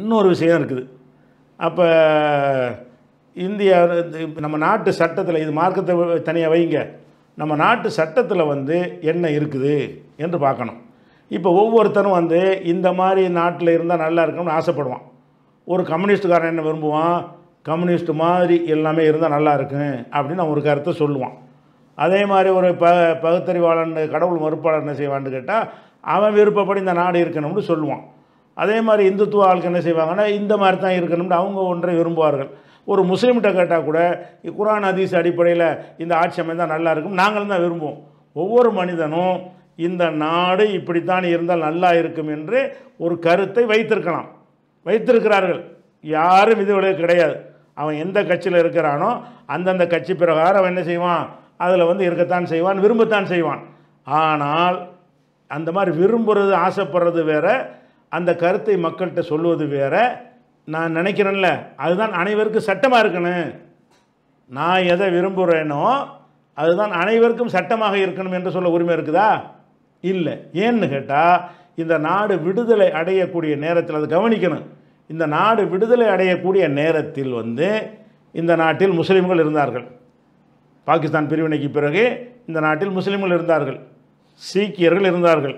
இன்னொரு விஷயம் இருக்குது அப்போ இந்தியா நம்ம நாட்டு சட்டத்தில் இது மார்க்கத்தை தனியாக வைங்க நம்ம நாட்டு சட்டத்தில் வந்து என்ன இருக்குது என்று பார்க்கணும் இப்போ ஒவ்வொருத்தரும் வந்து இந்த மாதிரி நாட்டில் இருந்தால் நல்லா இருக்கணும்னு ஆசைப்படுவான் ஒரு கம்யூனிஸ்டுக்காரன் என்ன விரும்புவான் கம்யூனிஸ்ட் மாதிரி எல்லாமே இருந்தால் நல்லா இருக்கும் அப்படின்னு அவன் ஒரு கருத்தை சொல்லுவான் அதே மாதிரி ஒரு ப பகுத்தறிவாளன் கடவுள் மறுப்பாளர் என்ன செய்வான்னு கேட்டால் அவன் விருப்பப்படி இந்த நாடு இருக்கணும்னு சொல்லுவான் அதே மாதிரி இந்துத்துவ ஆளுக்கு என்ன செய்வாங்கன்னா இந்த மாதிரி தான் இருக்கணும்னு அவங்க ஒன்றை விரும்புவார்கள் ஒரு முஸ்லீம்கிட்ட கேட்டால் கூட குரான் ஹதீஸ் அடிப்படையில் இந்த ஆட்சி அமைந்தால் நல்லா இருக்கும் நாங்களும் தான் விரும்புவோம் ஒவ்வொரு மனிதனும் இந்த நாடு இப்படித்தான் இருந்தால் நல்லா இருக்கும் என்று ஒரு கருத்தை வைத்திருக்கலாம் வைத்திருக்கிறார்கள் யாரும் இது கிடையாது அவன் எந்த கட்சியில் இருக்கிறானோ அந்தந்த கட்சி பிரகாரம் அவன் என்ன செய்வான் அதில் வந்து இருக்கத்தான் செய்வான் விரும்பத்தான் செய்வான் ஆனால் அந்த மாதிரி விரும்புகிறது ஆசைப்படுறது வேறு அந்த கருத்தை மக்கள்கிட்ட சொல்லுவது வேற நான் நினைக்கிறேன்ல அதுதான் அனைவருக்கும் சட்டமாக இருக்கணும் நான் எதை விரும்புகிறேனோ அதுதான் அனைவருக்கும் சட்டமாக இருக்கணும் என்று சொல்ல உரிமை இருக்குதா இல்லை ஏன்னு கேட்டால் இந்த நாடு விடுதலை அடையக்கூடிய நேரத்தில் அது கவனிக்கணும் இந்த நாடு விடுதலை அடையக்கூடிய நேரத்தில் வந்து இந்த நாட்டில் முஸ்லீம்கள் இருந்தார்கள் பாகிஸ்தான் பிரிவினைக்கு பிறகு இந்த நாட்டில் முஸ்லீம்கள் இருந்தார்கள் சீக்கியர்கள் இருந்தார்கள்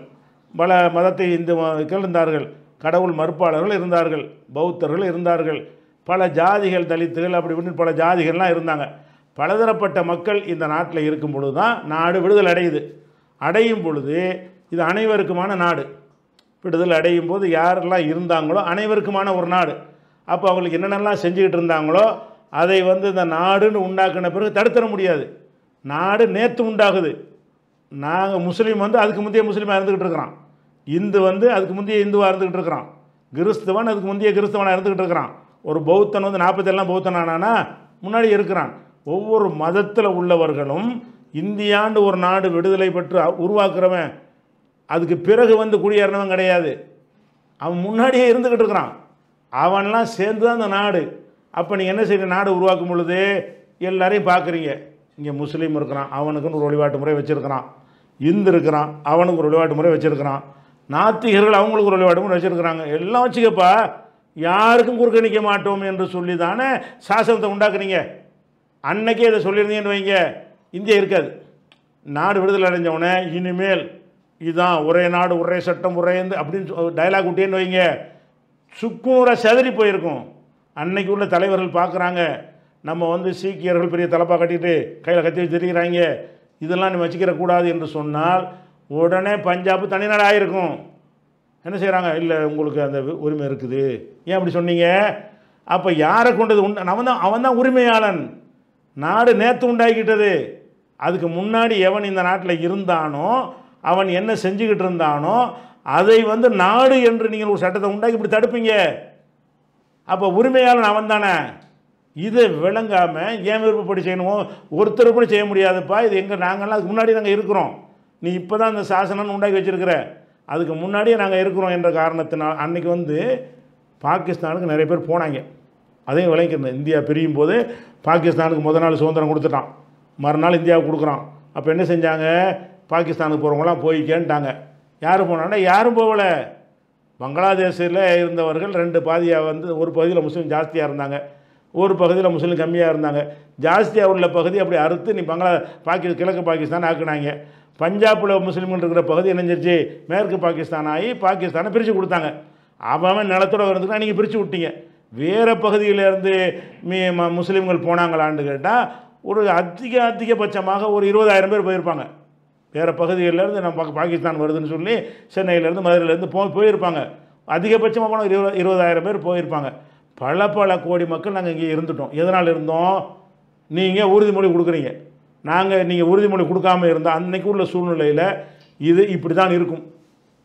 பல மதத்தை இந்துக்கள் இருந்தார்கள் கடவுள் மறுப்பாளர்கள் இருந்தார்கள் பௌத்தர்கள் இருந்தார்கள் பல ஜாதிகள் தலித்துகள் அப்படி இப்படின்னு பல ஜாதிகள்லாம் இருந்தாங்க பலதரப்பட்ட மக்கள் இந்த நாட்டில் இருக்கும் பொழுது தான் நாடு விடுதலை அடையுது அடையும் பொழுது இது அனைவருக்குமான நாடு விடுதல் அடையும் போது யாரெல்லாம் இருந்தாங்களோ அனைவருக்குமான ஒரு நாடு அப்போ அவங்களுக்கு என்னென்னலாம் செஞ்சுக்கிட்டு இருந்தாங்களோ அதை வந்து இந்த நாடுன்னு உண்டாக்கின பிறகு தடுத்தர முடியாது நாடு நேற்று உண்டாகுது நாங்கள் முஸ்லீம் வந்து அதுக்கு முந்தைய முஸ்லீமாக இருந்துக்கிட்டு இருக்கிறான் இந்து வந்து அதுக்கு முந்தைய இந்துவாக இருந்துக்கிட்டு இருக்கிறான் கிறிஸ்தவன் அதுக்கு முந்தைய கிறிஸ்தவனாக இருந்துக்கிட்டு இருக்கிறான் ஒரு பௌத்தன் வந்து நாற்பத்தெல்லாம் பௌத்தன் ஆனானா முன்னாடி இருக்கிறான் ஒவ்வொரு மதத்தில் உள்ளவர்களும் இந்தியாண்டு ஒரு நாடு விடுதலை பெற்று உருவாக்குறவன் அதுக்கு பிறகு வந்து குடியேறினவன் கிடையாது அவன் முன்னாடியே இருந்துக்கிட்டு இருக்கிறான் அவன்லாம் சேர்ந்து தான் அந்த நாடு அப்போ நீங்கள் என்ன செய்ய நாடு உருவாக்கும் பொழுது எல்லாரையும் பார்க்குறீங்க இங்கே முஸ்லீம் இருக்கிறான் அவனுக்குன்னு ஒரு வழிபாட்டு முறை வச்சுருக்கிறான் இருக்கிறான் அவனுக்கு ஒரு வழிபாட்டு முறை வச்சுருக்கிறான் நாத்திகர்கள் அவங்களுக்கு ஒரு வழிபாட்டு முறை வச்சுருக்குறாங்க எல்லாம் வச்சுக்கப்பா யாருக்கும் குறுக்க நிற்க மாட்டோம் என்று சொல்லி தானே சாசனத்தை உண்டாக்குறீங்க அன்னைக்கே இதை சொல்லியிருந்தீங்கன்னு வைங்க இந்தியா இருக்காது நாடு விடுதலை அடைஞ்சவனே இனிமேல் இதுதான் ஒரே நாடு ஒரே சட்டம் ஒரே அப்படின்னு டைலாக் விட்டேன்னு வைங்க சுக்குநூறாக செதறி போயிருக்கும் அன்னைக்கு உள்ள தலைவர்கள் பார்க்குறாங்க நம்ம வந்து சீக்கியர்கள் பெரிய தலைப்பாக கட்டிட்டு கையில் கத்தி வச்சு தெரிகிறாங்க இதெல்லாம் நீ வச்சுக்கிறக்கூடாது என்று சொன்னால் உடனே பஞ்சாப் தனிநாடு ஆகிருக்கும் என்ன செய்கிறாங்க இல்லை உங்களுக்கு அந்த உரிமை இருக்குது ஏன் அப்படி சொன்னீங்க அப்போ யாரை கொண்டது உண் அவன் தான் அவன் தான் உரிமையாளன் நாடு நேற்று உண்டாகிக்கிட்டது அதுக்கு முன்னாடி எவன் இந்த நாட்டில் இருந்தானோ அவன் என்ன செஞ்சுக்கிட்டு இருந்தானோ அதை வந்து நாடு என்று நீங்கள் ஒரு சட்டத்தை உண்டாக்கி இப்படி தடுப்பீங்க அப்போ உரிமையாளன் அவன் தானே இதை விளங்காமல் ஏன் விருப்பப்படி செய்யணுமோ ஒருத்தர் கூட செய்ய முடியாதுப்பா இது எங்கள் நாங்கள்லாம் அதுக்கு முன்னாடி நாங்கள் இருக்கிறோம் நீ இப்போ தான் அந்த சாசனம்னு உண்டாக்கி வச்சுருக்கிற அதுக்கு முன்னாடியே நாங்கள் இருக்கிறோம் என்ற காரணத்தினால் அன்றைக்கி வந்து பாகிஸ்தானுக்கு நிறைய பேர் போனாங்க அதையும் விளங்கிருந்தேன் இந்தியா பிரியும் போது பாகிஸ்தானுக்கு முதல் நாள் சுதந்திரம் கொடுத்துட்டான் மறுநாள் இந்தியாவுக்கு கொடுக்குறான் அப்போ என்ன செஞ்சாங்க பாகிஸ்தானுக்கு போகிறவங்களாம் போய்க்கேன்ட்டாங்க யார் போனான்னா யாரும் போகலை பங்களாதேஷில் இருந்தவர்கள் ரெண்டு பாதியாக வந்து ஒரு பகுதியில் முஸ்லீம் ஜாஸ்தியாக இருந்தாங்க ஒரு பகுதியில் முஸ்லீம் கம்மியாக இருந்தாங்க ஜாஸ்தியாக உள்ள பகுதி அப்படி அறுத்து நீ பங்களா பாக்கி கிழக்கு பாகிஸ்தான் ஆக்குனாங்க பஞ்சாபில் முஸ்லீம்கள் இருக்கிற பகுதி இணைஞ்சிருச்சு மேற்கு பாகிஸ்தான் ஆகி பாகிஸ்தானை பிரித்து கொடுத்தாங்க அவன் நிலத்தோட இருந்துன்னா நீங்கள் பிரித்து விட்டீங்க வேறு பகுதியிலேருந்து மீ ம முஸ்லீம்கள் போனாங்களான்னு கேட்டால் ஒரு அதிக அதிகபட்சமாக ஒரு இருபதாயிரம் பேர் போயிருப்பாங்க வேறு பகுதிகளிலேருந்து நம்ம பாகிஸ்தான் வருதுன்னு சொல்லி சென்னையிலேருந்து மதுரையிலேருந்து போ போயிருப்பாங்க அதிகபட்சமாக போனால் இருபது இருபதாயிரம் பேர் போயிருப்பாங்க பல பல கோடி மக்கள் நாங்கள் இங்கே இருந்துட்டோம் எதனால் இருந்தோம் நீங்கள் உறுதிமொழி கொடுக்குறீங்க நாங்கள் நீங்கள் உறுதிமொழி கொடுக்காம இருந்தால் அன்றைக்கு உள்ள சூழ்நிலையில் இது இப்படி தான் இருக்கும்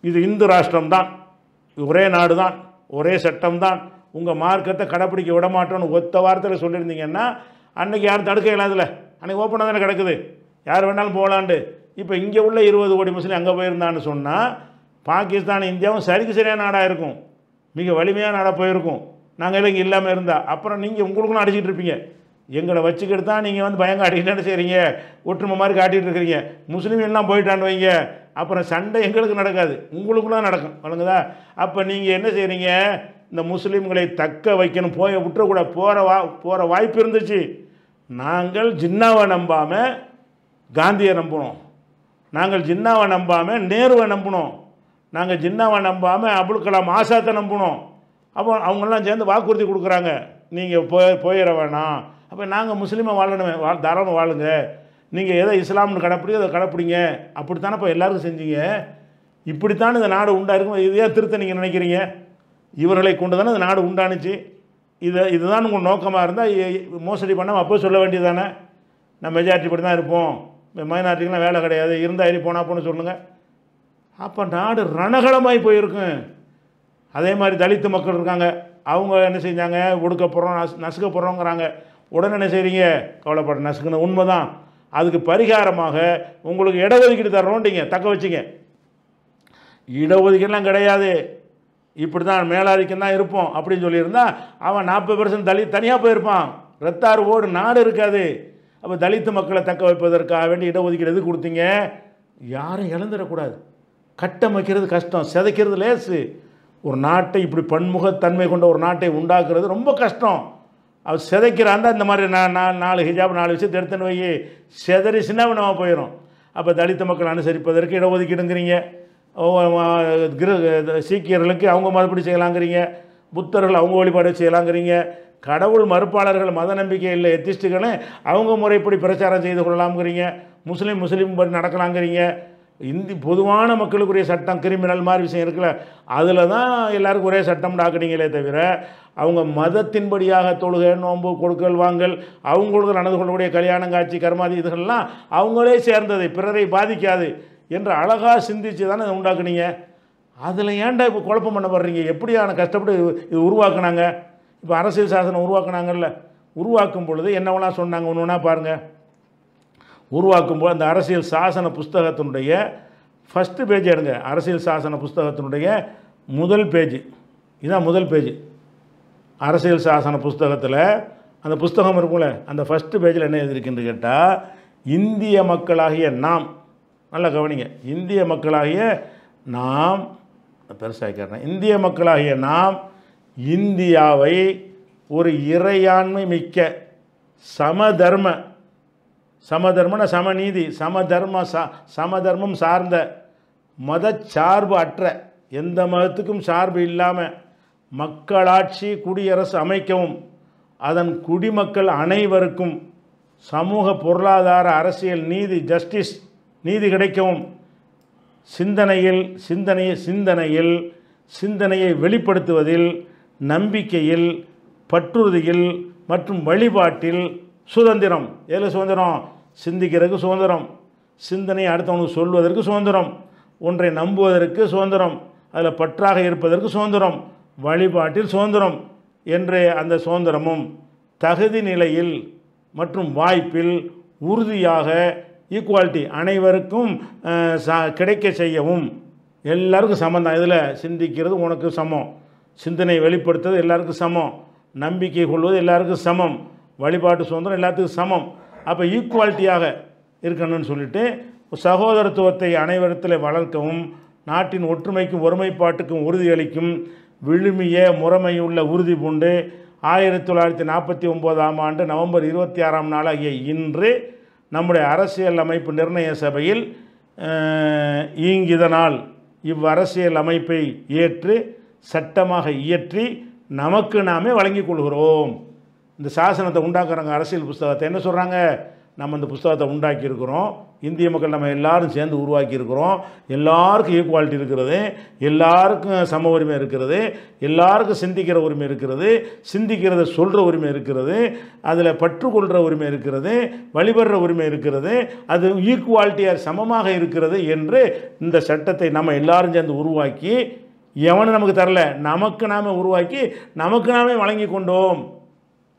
இது இந்து ராஷ்டிரம் தான் ஒரே நாடு தான் ஒரே சட்டம் தான் உங்கள் மார்க்கத்தை கடைப்பிடிக்க விட மாட்டோம்னு ஒத்த வார்த்தையில் சொல்லியிருந்தீங்கன்னா அன்றைக்கி யாரும் தடுக்க இல்லாதில்ல அன்றைக்கி ஓப்பனாக தானே கிடக்குது யார் வேணாலும் போகலாண்டு இப்போ இங்கே உள்ள இருபது கோடி முஸ்லீம் அங்கே போயிருந்தான்னு சொன்னால் பாகிஸ்தான் இந்தியாவும் சரிக்கு சரியான நாடாக இருக்கும் மிக வலிமையான நாடாக போயிருக்கும் நாங்கள் எல்லாம் இல்லாமல் இருந்தால் அப்புறம் நீங்கள் உங்களுக்கும் அடிச்சிக்கிட்டு இருப்பீங்க எங்களை வச்சுக்கிட்டு தான் நீங்கள் வந்து பயங்கர அடிக்கிட்டு செய்கிறீங்க ஒற்றுமை மாதிரி காட்டிகிட்டு இருக்கிறீங்க முஸ்லீம் எல்லாம் போயிட்டான்னு வைங்க அப்புறம் சண்டை எங்களுக்கு நடக்காது தான் நடக்கும் வழங்குதா அப்போ நீங்கள் என்ன செய்கிறீங்க இந்த முஸ்லீம்களை தக்க வைக்கணும் போய் விட்டுறக்கூடாது போகிற வா போகிற வாய்ப்பு இருந்துச்சு நாங்கள் ஜின்னாவை நம்பாமல் காந்தியை நம்பினோம் நாங்கள் ஜின்னாவை நம்பாமல் நேருவை நம்பினோம் நாங்கள் ஜின்னாவை நம்பாமல் அப்துல் கலாம் ஆசாத்தை நம்பணும் அப்போ அவங்கெல்லாம் சேர்ந்து வாக்குறுதி கொடுக்குறாங்க நீங்கள் போய் போயிட வேணாம் அப்போ நாங்கள் முஸ்லீமாக வாழணுமே வா தாராளமாக வாழுங்க நீங்கள் எதை இஸ்லாம்னு கடப்பிடிங்க அதை கடைப்பிடிங்க அப்படித்தானே இப்போ எல்லாருக்கும் செஞ்சீங்க இப்படித்தான் இந்த நாடு உண்டாயிருக்கும் இருக்கும் இதையே திருத்த நீங்கள் நினைக்கிறீங்க இவர்களை கொண்டு தானே இந்த நாடு உண்டானுச்சு இதை இதுதான் உங்கள் நோக்கமாக இருந்தால் மோசடி பண்ணாமல் அப்போ சொல்ல வேண்டியது தானே நம்ம மெஜாரிட்டி படி தான் இருப்போம் மைனாரிட்டிக்கெலாம் வேலை கிடையாது இருந்தால் போனால் போன்னு சொல்லுங்கள் அப்போ நாடு ரணகலமாகி போயிருக்கும் அதே மாதிரி தலித்து மக்கள் இருக்காங்க அவங்க என்ன செஞ்சாங்க ஒடுக்க போகிறோம் நஸ் நசுக்க போகிறோங்கிறாங்க உடனே என்ன செய்கிறீங்க கவலைப்பட நசுக்கணும் உண்மை தான் அதுக்கு பரிகாரமாக உங்களுக்கு இடஒதுக்கீடு தர்றோன்டிங்க தக்க வச்சுங்க இடஒதுக்கீடுலாம் கிடையாது இப்படி தான் மேலாதிக்கம் தான் இருப்போம் அப்படின்னு சொல்லியிருந்தா அவன் நாற்பது பர்சன்ட் தலித் தனியாக போயிருப்பான் ரத்தாறு ஓடு நாடு இருக்காது அப்போ தலித்து மக்களை தக்க வைப்பதற்காக வேண்டி இடஒதுக்கீடு எது கொடுத்தீங்க யாரும் இழந்துடக்கூடாது கட்டமைக்கிறது கஷ்டம் சிதைக்கிறது லேசு ஒரு நாட்டை இப்படி பன்முகத்தன்மை கொண்ட ஒரு நாட்டை உண்டாக்குறது ரொம்ப கஷ்டம் அவர் சிதைக்கிறாண்டா இந்த மாதிரி நான் நான் நாலு ஹிஜாப் நாலு விஷயத்தை எடுத்துன்னு போய் சிதறி நம்ம போயிடும் அப்போ தலித்த மக்கள் அனுசரிப்பதற்கு இடஒதுக்கீடுங்கிறீங்க கிரு சீக்கியர்களுக்கு அவங்க மறுபடி செய்யலாங்கிறீங்க புத்தர்கள் அவங்க வழிபாடு செய்யலாங்கிறீங்க கடவுள் மறுப்பாளர்கள் மத நம்பிக்கை இல்லை எத்திஸ்டுகளை அவங்க முறைப்படி பிரச்சாரம் செய்து கொள்ளலாம்ங்கிறீங்க முஸ்லீம் முஸ்லீம் படி நடக்கலாங்கிறீங்க இந்தி பொதுவான மக்களுக்குரிய சட்டம் கிரிமினல் மாதிரி விஷயம் இருக்குல்ல அதில் தான் எல்லாருக்கும் ஒரே சட்டம் ஆக்குனீங்களே தவிர அவங்க மதத்தின்படியாக தொழுகை நோன்பு கொடுக்கல் வாங்கல் அவங்களுக்கு நடந்து கொள்ளக்கூடிய கல்யாணம் காட்சி கர்மாதி இதுகள்லாம் அவங்களே சேர்ந்தது பிறரை பாதிக்காது என்று அழகாக சிந்தித்து தானே உண்டாக்குனீங்க அதில் ஏன்டா இப்போ குழப்பம் பண்ணப்படுறீங்க எப்படியான கஷ்டப்பட்டு இது உருவாக்குனாங்க இப்போ அரசியல் சாசனம் உருவாக்குனாங்கல்ல உருவாக்கும் பொழுது என்னவெல்லாம் சொன்னாங்க ஒன்று ஒன்றா பாருங்கள் உருவாக்கும்போது அந்த அரசியல் சாசன புஸ்தகத்தினுடைய ஃபஸ்ட்டு பேஜ் எடுங்க அரசியல் சாசன புஸ்தகத்தினுடைய முதல் பேஜ் இதுதான் முதல் பேஜ் அரசியல் சாசன புஸ்தகத்தில் அந்த புஸ்தகம் இருக்கும்ல அந்த ஃபஸ்ட்டு பேஜில் என்ன எழுதியிருக்குன்னு கேட்டால் இந்திய மக்களாகிய நாம் நல்லா கவனிங்க இந்திய மக்களாகிய நாம் பெருசாக இந்திய மக்களாகிய நாம் இந்தியாவை ஒரு இறையாண்மை மிக்க சமதர்ம சமதர்மன சமநீதி சமதர்ம சா சமதர்மம் சார்ந்த மத சார்பு அற்ற எந்த மதத்துக்கும் சார்பு இல்லாமல் மக்களாட்சி குடியரசு அமைக்கவும் அதன் குடிமக்கள் அனைவருக்கும் சமூக பொருளாதார அரசியல் நீதி ஜஸ்டிஸ் நீதி கிடைக்கவும் சிந்தனையில் சிந்தனையை சிந்தனையில் சிந்தனையை வெளிப்படுத்துவதில் நம்பிக்கையில் பற்றுறுதியில் மற்றும் வழிபாட்டில் சுதந்திரம் எதில் சுதந்திரம் சிந்திக்கிறதுக்கு சுதந்திரம் சிந்தனை அடுத்தவனுக்கு சொல்வதற்கு சுதந்திரம் ஒன்றை நம்புவதற்கு சுதந்திரம் அதில் பற்றாக இருப்பதற்கு சுதந்திரம் வழிபாட்டில் சுதந்திரம் என்ற அந்த சுதந்திரமும் தகுதி நிலையில் மற்றும் வாய்ப்பில் உறுதியாக ஈக்குவாலிட்டி அனைவருக்கும் கிடைக்க செய்யவும் எல்லாருக்கும் சமம் தான் இதில் சிந்திக்கிறது உனக்கு சமம் சிந்தனை வெளிப்படுத்துறது எல்லாருக்கும் சமம் நம்பிக்கை கொள்வது எல்லாருக்கும் சமம் வழிபாட்டு சுதந்திரம் எல்லாத்துக்கும் சமம் அப்போ ஈக்குவாலிட்டியாக இருக்கணும்னு சொல்லிட்டு சகோதரத்துவத்தை அனைவரத்தில் வளர்க்கவும் நாட்டின் ஒற்றுமைக்கும் ஒருமைப்பாட்டுக்கும் உறுதியளிக்கும் விழுமிய முறைமையுள்ள உறுதி பூண்டு ஆயிரத்தி தொள்ளாயிரத்தி நாற்பத்தி ஒம்போதாம் ஆண்டு நவம்பர் இருபத்தி ஆறாம் நாளாகிய இன்று நம்முடைய அரசியல் அமைப்பு நிர்ணய சபையில் இங்கிதனால் இவ்வரசியல் அமைப்பை ஏற்று சட்டமாக இயற்றி நமக்கு நாமே வழங்கிக் கொள்கிறோம் இந்த சாசனத்தை உண்டாக்குறாங்க அரசியல் புஸ்தகத்தை என்ன சொல்கிறாங்க நம்ம இந்த புஸ்தகத்தை உண்டாக்கியிருக்கிறோம் இந்திய மக்கள் நம்ம எல்லாரும் சேர்ந்து உருவாக்கியிருக்கிறோம் எல்லாருக்கும் ஈக்குவாலிட்டி இருக்கிறது எல்லாருக்கும் சம உரிமை இருக்கிறது எல்லாருக்கும் சிந்திக்கிற உரிமை இருக்கிறது சிந்திக்கிறத சொல்கிற உரிமை இருக்கிறது அதில் பற்றுக்கொள்கிற உரிமை இருக்கிறது வழிபடுற உரிமை இருக்கிறது அது ஈக்குவாலிட்டியாக சமமாக இருக்கிறது என்று இந்த சட்டத்தை நம்ம எல்லாரும் சேர்ந்து உருவாக்கி எவனும் நமக்கு தரல நமக்கு நாமே உருவாக்கி நமக்கு நாமே வழங்கி கொண்டோம்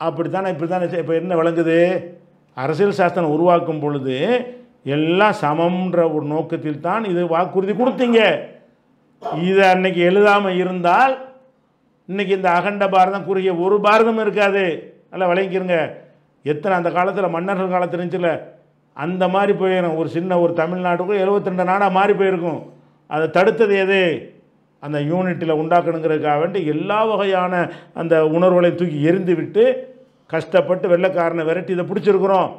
அப்படி தானே இப்படி தானே இப்போ என்ன விளங்குது அரசியல் சாஸ்திரம் உருவாக்கும் பொழுது எல்லாம் சமம்ன்ற ஒரு நோக்கத்தில் தான் இது வாக்குறுதி கொடுத்தீங்க இதை அன்னைக்கு எழுதாமல் இருந்தால் இன்னைக்கு இந்த அகண்ட பாரதம் குறுகிய ஒரு பாரதம் இருக்காது நல்லா விளங்கிக்கிறங்க எத்தனை அந்த காலத்தில் மன்னர்கள் காலத்தில் இருந்துச்சுல அந்த மாதிரி போயிடும் ஒரு சின்ன ஒரு தமிழ்நாட்டுக்கும் எழுபத்தி ரெண்டு நாடாக மாறி போயிருக்கும் அதை தடுத்தது எது அந்த யூனிட்டில் உண்டாக்கணுங்கிறதுக்காக வேண்டி எல்லா வகையான அந்த உணர்வுகளை தூக்கி எரிந்து விட்டு கஷ்டப்பட்டு வெள்ளைக்காரனை விரட்டி இதை பிடிச்சிருக்கிறோம்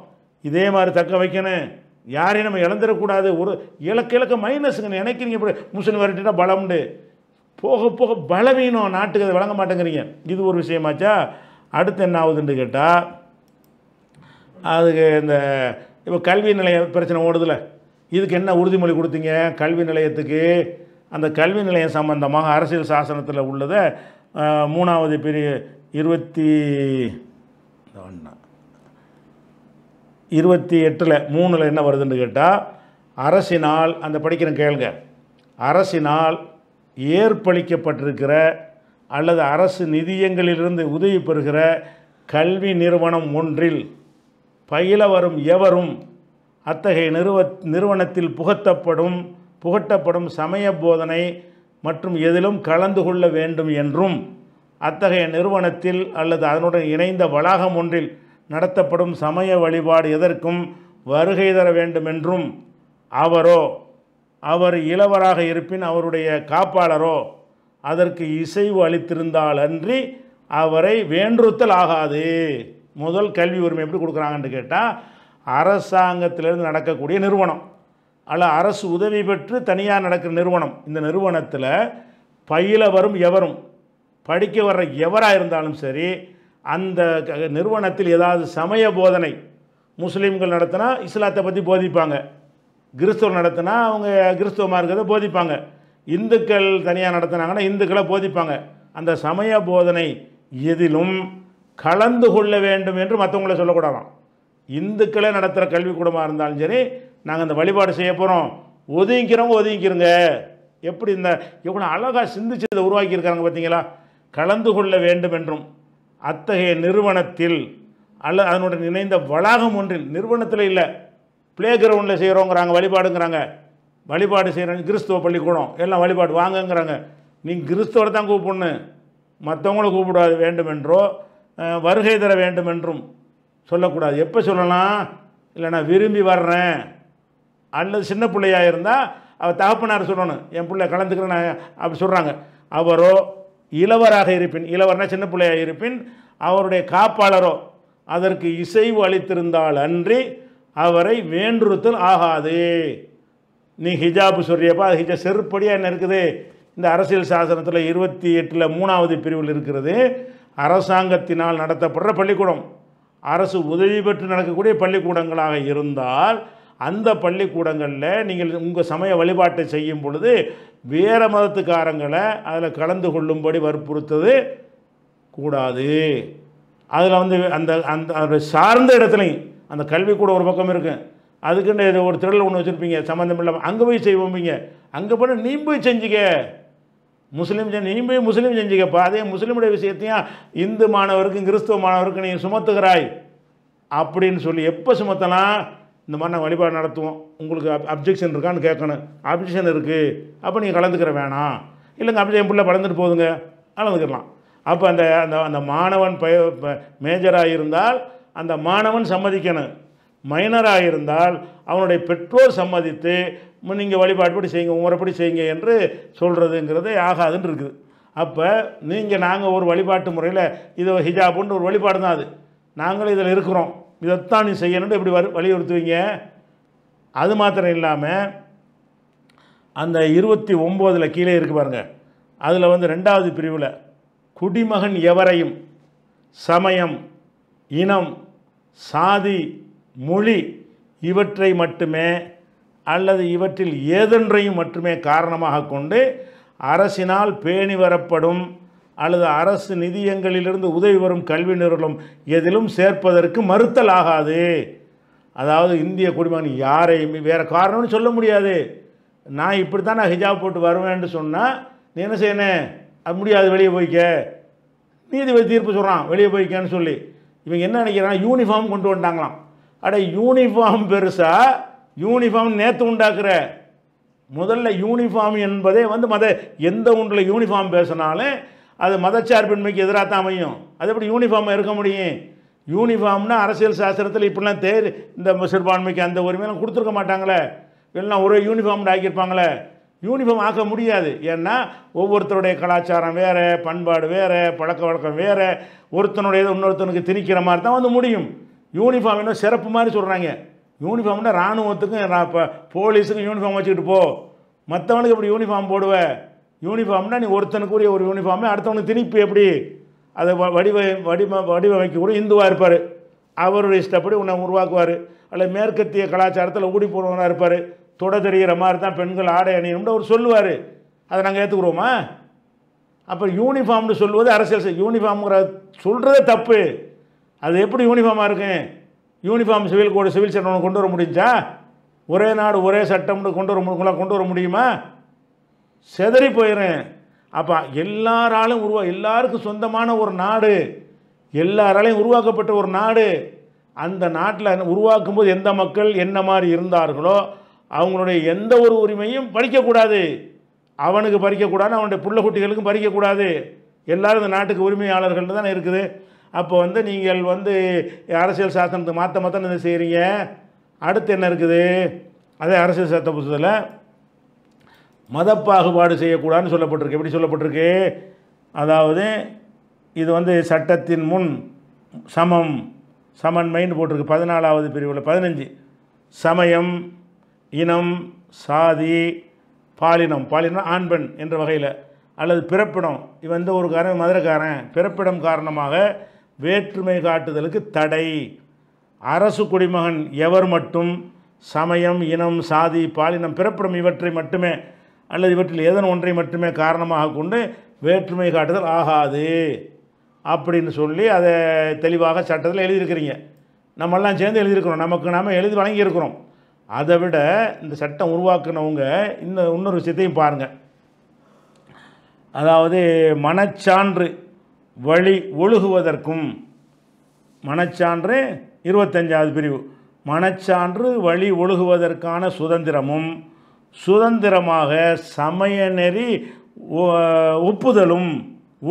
இதே மாதிரி தக்க வைக்கணும் யாரையும் நம்ம இழந்துடக்கூடாது ஒரு இலக்கு இலக்க மைனஸுங்க நினைக்கிறீங்க இப்படி முஸ்லீம் விரட்டினா பலம்டு போக போக பலவீனம் நாட்டுக்கு அதை வழங்க மாட்டேங்கிறீங்க இது ஒரு விஷயமாச்சா அடுத்து என்ன ஆகுதுன்னு கேட்டால் அதுக்கு இந்த இப்போ கல்வி நிலைய பிரச்சனை ஓடுதில்ல இதுக்கு என்ன உறுதிமொழி கொடுத்தீங்க கல்வி நிலையத்துக்கு அந்த கல்வி நிலையம் சம்பந்தமாக அரசியல் சாசனத்தில் உள்ளதை மூணாவது பெரிய இருபத்தி இருபத்தி எட்டில் மூணில் என்ன வருதுன்னு கேட்டால் அரசினால் அந்த படிக்கிற கேளுங்க அரசினால் ஏற்பளிக்கப்பட்டிருக்கிற அல்லது அரசு நிதியங்களிலிருந்து உதவி பெறுகிற கல்வி நிறுவனம் ஒன்றில் பயில வரும் எவரும் அத்தகைய நிறுவ நிறுவனத்தில் புகத்தப்படும் புகட்டப்படும் சமய போதனை மற்றும் எதிலும் கலந்து கொள்ள வேண்டும் என்றும் அத்தகைய நிறுவனத்தில் அல்லது அதனுடன் இணைந்த வளாகம் ஒன்றில் நடத்தப்படும் சமய வழிபாடு எதற்கும் வருகை தர வேண்டுமென்றும் அவரோ அவர் இளவராக இருப்பின் அவருடைய காப்பாளரோ அதற்கு இசைவு அளித்திருந்தால் அன்றி அவரை வேண்டுறுத்தல் ஆகாது முதல் கல்வி உரிமை எப்படி கொடுக்குறாங்கன்னு கேட்டால் அரசாங்கத்திலிருந்து நடக்கக்கூடிய நிறுவனம் அல்ல அரசு உதவி பெற்று தனியாக நடக்கிற நிறுவனம் இந்த நிறுவனத்தில் பயில வரும் எவரும் படிக்க வர்ற எவராக இருந்தாலும் சரி அந்த நிறுவனத்தில் ஏதாவது சமய போதனை முஸ்லீம்கள் நடத்தினா இஸ்லாத்தை பற்றி போதிப்பாங்க கிறிஸ்தவர் நடத்தினா அவங்க கிறிஸ்தவமாக இருக்கிறத போதிப்பாங்க இந்துக்கள் தனியாக நடத்தினாங்கன்னா இந்துக்களை போதிப்பாங்க அந்த சமய போதனை எதிலும் கலந்து கொள்ள வேண்டும் என்று மற்றவங்களை சொல்லக்கூடாதான் இந்துக்களை நடத்துகிற கல்விக்கூடமாக இருந்தாலும் சரி நாங்கள் இந்த வழிபாடு செய்ய போகிறோம் ஒதுங்கிக்கிறவங்க ஒதுங்கிக்கிறோங்க எப்படி இந்த இவ்வளோ அழகாக சிந்திச்சு இதை உருவாக்கியிருக்காங்க பார்த்தீங்களா கலந்து கொள்ள வேண்டும் என்றும் அத்தகைய நிறுவனத்தில் அல்ல அதனுடன் இணைந்த வளாகம் ஒன்றில் நிறுவனத்தில் இல்லை பிளே கிரவுண்டில் செய்கிறோங்கிறாங்க வழிபாடுங்கிறாங்க வழிபாடு செய்கிறாங்க கிறிஸ்துவ பள்ளிக்கூடம் எல்லாம் வழிபாடு வாங்கங்கிறாங்க நீங்கள் கிறிஸ்துவரை தான் கூப்பிடணும் மற்றவங்களும் கூப்பிடாது வேண்டும் என்றோ வருகை தர வேண்டும் என்றும் சொல்லக்கூடாது எப்போ சொல்லலாம் இல்லை நான் விரும்பி வர்றேன் அல்லது சின்ன பிள்ளையாக இருந்தால் அவர் தகப்பனார் சொல்லணும் என் பிள்ளை கலந்துக்கிறேன் அப்படி சொல்கிறாங்க அவரோ இளவராக இருப்பின் இளவர்னா சின்ன பிள்ளையாக இருப்பின் அவருடைய காப்பாளரோ அதற்கு இசைவு அளித்திருந்தால் அன்றி அவரை வேண்டுறுத்தல் ஆகாது நீ ஹிஜாபு சொல்றியப்பா அது ஹிஜா செருப்படியாக என்ன இருக்குது இந்த அரசியல் சாசனத்தில் இருபத்தி எட்டில் மூணாவது பிரிவில் இருக்கிறது அரசாங்கத்தினால் நடத்தப்படுற பள்ளிக்கூடம் அரசு உதவி பெற்று நடக்கக்கூடிய பள்ளிக்கூடங்களாக இருந்தால் அந்த பள்ளிக்கூடங்களில் நீங்கள் உங்கள் சமய வழிபாட்டை செய்யும் பொழுது வேறு மதத்துக்காரங்களை அதில் கலந்து கொள்ளும்படி வற்புறுத்தது கூடாது அதில் வந்து அந்த அந்த சார்ந்த இடத்துலையும் அந்த கல்வி கூட ஒரு பக்கம் இருக்கும் அதுக்குன்னு ஒரு திரள் ஒன்று வச்சுருப்பீங்க சம்மந்தம் இல்லாமல் அங்கே போய் செய்வோம்பீங்க அங்கே போய் நீ போய் செஞ்சுக்க முஸ்லீம் செஞ்சு நீ போய் முஸ்லீம் செஞ்சுக்கப்பா அதே முஸ்லீமுடைய விஷயத்தையும் இந்து மாணவருக்கும் கிறிஸ்துவ மாணவருக்கும் நீ சுமத்துகிறாய் அப்படின்னு சொல்லி எப்போ சுமத்தலாம் இந்த மாதிரி நாங்கள் வழிபாடு நடத்துவோம் உங்களுக்கு அப் அப்ஜெக்ஷன் இருக்கான்னு கேட்கணும் அப்ஜெக்ஷன் இருக்குது அப்போ நீங்கள் கலந்துக்கிற வேணாம் இல்லைங்க அப்படி என் பிள்ளை பறந்துட்டு போதுங்க கலந்துக்கிடலாம் அப்போ அந்த அந்த அந்த மாணவன் பய மேஜராக இருந்தால் அந்த மாணவன் சம்மதிக்கணும் மைனராக இருந்தால் அவனுடைய பெற்றோர் சம்மதித்து நீங்கள் வழிபாடுபடி செய்யுங்க உங்களைப்படி செய்யுங்க என்று சொல்கிறதுங்கிறதே ஆகாதுன்னு இருக்குது அப்போ நீங்கள் நாங்கள் ஒரு வழிபாட்டு முறையில் இது ஹிஜாபுன்ற ஒரு வழிபாடு தான் அது நாங்களும் இதில் இருக்கிறோம் இதைத்தான் நீ செய்யணும்னு இப்படி வரு வலியுறுத்துவீங்க அது மாத்திரம் இல்லாமல் அந்த இருபத்தி ஒம்போதில் கீழே இருக்கு பாருங்கள் அதில் வந்து ரெண்டாவது பிரிவில் குடிமகன் எவரையும் சமயம் இனம் சாதி மொழி இவற்றை மட்டுமே அல்லது இவற்றில் ஏதொன்றையும் மட்டுமே காரணமாக கொண்டு அரசினால் பேணி வரப்படும் அல்லது அரசு நிதியங்களிலிருந்து உதவி வரும் கல்வி நிறுவனம் எதிலும் சேர்ப்பதற்கு மறுத்தல் ஆகாது அதாவது இந்திய குடிமகன் யாரையுமே வேறு காரணம்னு சொல்ல முடியாது நான் இப்படி தான் நான் ஹிஜாப் போட்டு வருவேன்னு சொன்னால் நீ என்ன செய்யணே அது முடியாது வெளியே போய்க்க நீதிபதி தீர்ப்பு சொல்கிறான் வெளியே போய்க்கன்னு சொல்லி இவங்க என்ன நினைக்கிறான் யூனிஃபார்ம் கொண்டு வந்தாங்களாம் அட யூனிஃபார்ம் பெருசாக யூனிஃபார்ம் நேற்று உண்டாக்குற முதல்ல யூனிஃபார்ம் என்பதே வந்து மத எந்த ஒன்றில் யூனிஃபார்ம் பேசினாலும் அது மதச்சார்பின்மைக்கு எதிராக தான் அமையும் அது எப்படி யூனிஃபார்மாக இருக்க முடியும் யூனிஃபார்ம்னா அரசியல் சாஸ்திரத்தில் இப்படிலாம் தேர் இந்த சிறுபான்மைக்கு அந்த உரிமையெல்லாம் கொடுத்துருக்க மாட்டாங்களே எல்லாம் ஒரே யூனிஃபார்ம்னு ஆக்கியிருப்பாங்களே யூனிஃபார்ம் ஆக்க முடியாது ஏன்னா ஒவ்வொருத்தருடைய கலாச்சாரம் வேறு பண்பாடு வேறு பழக்க வழக்கம் வேறு ஒருத்தனுடைய இன்னொருத்தனுக்கு திணிக்கிற மாதிரி தான் வந்து முடியும் யூனிஃபார்ம் இன்னும் சிறப்பு மாதிரி சொல்கிறாங்க யூனிஃபார்ம்னா இராணுவத்துக்கும் போலீஸுக்கும் யூனிஃபார்ம் வச்சுக்கிட்டு போ மற்றவனுக்கு இப்படி யூனிஃபார்ம் போடுவேன் யூனிஃபார்ம்னா நீ ஒருத்தனுக்குரிய ஒரு யூனிஃபார்மே அடுத்தவனுக்கு திருப்பி எப்படி அதை வடிவ வடிவ வடிவமைக்கக்கூடிய இந்துவாக இருப்பார் அவருடைய இஷ்டப்படி உன்னை உருவாக்குவார் அல்லது மேற்கத்திய கலாச்சாரத்தில் ஊடி போனவனாக இருப்பார் தொட தெரிகிற மாதிரி தான் பெண்கள் ஆடை அணியணும்னு அவர் சொல்லுவார் அதை நாங்கள் ஏற்றுக்குறோமா அப்போ யூனிஃபார்ம்னு சொல்லுவது அரசியல் யூனிஃபார்ம்ங்கிற சொல்கிறதே தப்பு அது எப்படி யூனிஃபார்மாக இருக்கும் யூனிஃபார்ம் சிவில் கோடு சிவில் சட்டம் கொண்டு வர முடிஞ்சா ஒரே நாடு ஒரே சட்டம்னு கொண்டு வர கொண்டு வர முடியுமா செதறி போயிடுறேன் அப்போ எல்லாராலும் உருவா எல்லாருக்கும் சொந்தமான ஒரு நாடு எல்லாராலையும் உருவாக்கப்பட்ட ஒரு நாடு அந்த நாட்டில் உருவாக்கும் போது எந்த மக்கள் என்ன மாதிரி இருந்தார்களோ அவங்களுடைய எந்த ஒரு உரிமையும் பறிக்கக்கூடாது அவனுக்கு பறிக்கக்கூடாது அவனுடைய புள்ள குட்டிகளுக்கும் பறிக்கக்கூடாது எல்லோரும் இந்த நாட்டுக்கு உரிமையாளர்கள் தானே இருக்குது அப்போ வந்து நீங்கள் வந்து அரசியல் சாசனத்துக்கு மாற்ற மாற்ற என்ன செய்கிறீங்க அடுத்து என்ன இருக்குது அதே அரசியல் சாத்த புத்தகத்தில் மதப்பாகுபாடு செய்யக்கூடாதுன்னு சொல்லப்பட்டிருக்கு எப்படி சொல்லப்பட்டிருக்கு அதாவது இது வந்து சட்டத்தின் முன் சமம் சமன்மைன்னு போட்டிருக்கு பதினாலாவது பிரிவில் பதினஞ்சு சமயம் இனம் சாதி பாலினம் பாலினம் ஆண் பெண் என்ற வகையில் அல்லது பிறப்பிடம் இது வந்து ஒரு காரணம் மதுரைக்காரன் பிறப்பிடம் காரணமாக வேற்றுமை காட்டுதலுக்கு தடை அரசு குடிமகன் எவர் மட்டும் சமயம் இனம் சாதி பாலினம் பிறப்பிடம் இவற்றை மட்டுமே அல்லது இவற்றில் ஏதன் ஒன்றை மட்டுமே காரணமாக கொண்டு வேற்றுமை காட்டுதல் ஆகாது அப்படின்னு சொல்லி அதை தெளிவாக சட்டத்தில் எழுதியிருக்கிறீங்க நம்மெல்லாம் சேர்ந்து எழுதியிருக்கிறோம் நமக்கு நாம் எழுதி வழங்கியிருக்கிறோம் அதை விட இந்த சட்டம் உருவாக்குனவங்க இந்த இன்னொரு விஷயத்தையும் பாருங்கள் அதாவது மனச்சான்று வழி ஒழுகுவதற்கும் மனச்சான்று இருபத்தஞ்சாவது பிரிவு மனச்சான்று வழி ஒழுகுவதற்கான சுதந்திரமும் சுதந்திரமாக சமய நெறி ஒப்புதலும்